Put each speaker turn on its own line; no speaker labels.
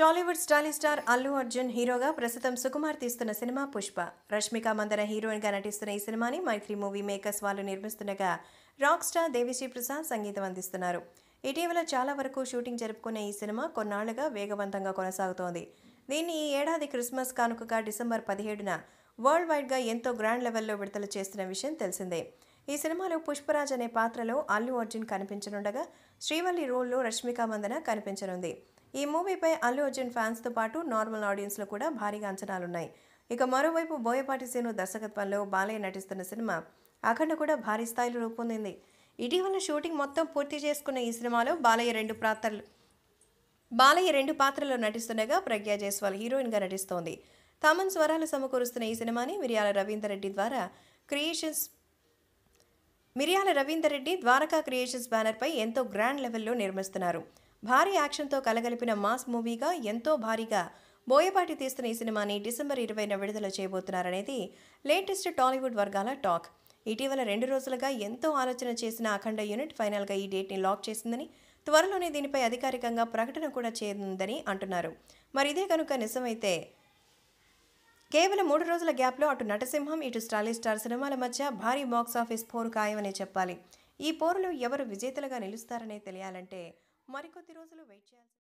టాలీవుడ్ స్టాలీ స్టార్ అల్లు అర్జున్ హీరోగా ప్రస్తుతం సుకుమార్ తీస్తున్న సినిమా పుష్ప రష్మిక మందన హీరోయిన్గా నటిస్తున్న ఈ సినిమాని మైత్రి మూవీ మేకర్స్ వాళ్ళు నిర్మిస్తుండగా రాక్ స్టార్ దేవిశ్రీ ప్రసాద్ సంగీతం అందిస్తున్నారు ఇటీవల చాలా వరకు షూటింగ్ జరుపుకున్న ఈ సినిమా కొన్నాళ్లుగా వేగవంతంగా కొనసాగుతోంది దీన్ని ఈ ఏడాది క్రిస్మస్ కానుకగా డిసెంబర్ పదిహేడున వరల్డ్ వైడ్గా ఎంతో గ్రాండ్ లెవెల్లో విడుదల చేస్తున్న విషయం తెలిసిందే ఈ సినిమాలో పుష్పరాజ్ అనే పాత్రలో అల్లు అర్జున్ కనిపించనుండగా శ్రీవల్లి రోల్లో రష్మిక మందన కనిపించనుంది ఈ మూవీపై అల్లు అర్జున్ ఫ్యాన్స్తో పాటు నార్మల్ ఆడియన్స్లో కూడా భారీగా అంచనాలున్నాయి ఇక మరోవైపు బోయపాటి సేను దర్శకత్వంలో బాలయ్య నటిస్తున్న సినిమా అఖండ కూడా భారీ స్థాయిలో రూపొందింది ఇటీవల షూటింగ్ మొత్తం పూర్తి చేసుకున్న ఈ సినిమాలో బాలయ్య రెండు పాత్రలు బాలయ్య రెండు పాత్రల్లో నటిస్తుండగా ప్రజ్ఞా జైస్వాల్ హీరోయిన్గా నటిస్తోంది తమన్ స్వరాలు సమకూరుస్తున్న ఈ సినిమాని మిరియాల రవీందర్ రెడ్డి ద్వారా క్రియేషన్స్ మిరియాల రవీందర్ రెడ్డి ద్వారకా క్రియేషన్స్ బ్యానర్పై ఎంతో గ్రాండ్ లెవెల్లో నిర్మిస్తున్నారు భారీ యాక్షన్తో కలగలిపిన మాస్ మూవీగా ఎంతో భారీగా బోయపాటి తీస్తున్న ఈ సినిమాని డిసెంబర్ ఇరవైన విడుదల చేయబోతున్నారనేది లేటెస్ట్ టాలీవుడ్ వర్గాల టాక్ ఇటీవల రెండు రోజులుగా ఎంతో ఆలోచన చేసిన అఖండ యూనిట్ ఫైనల్గా ఈ డేట్ని లాక్ చేసిందని త్వరలోనే దీనిపై అధికారికంగా ప్రకటన కూడా చేయనుందని అంటున్నారు మరి ఇదే కనుక నిజమైతే కేవలం మూడు రోజుల గ్యాప్లో అటు నటసింహం ఇటు స్టాలీ స్టార్ సినిమాల మధ్య భారీ బాక్సాఫీస్ పోరు ఖాయమనే చెప్పాలి ఈ పోరులో ఎవరు విజేతలుగా నిలుస్తారనే తెలియాలంటే మరికొద్ది రోజులు వెయిట్ చేయాల్సి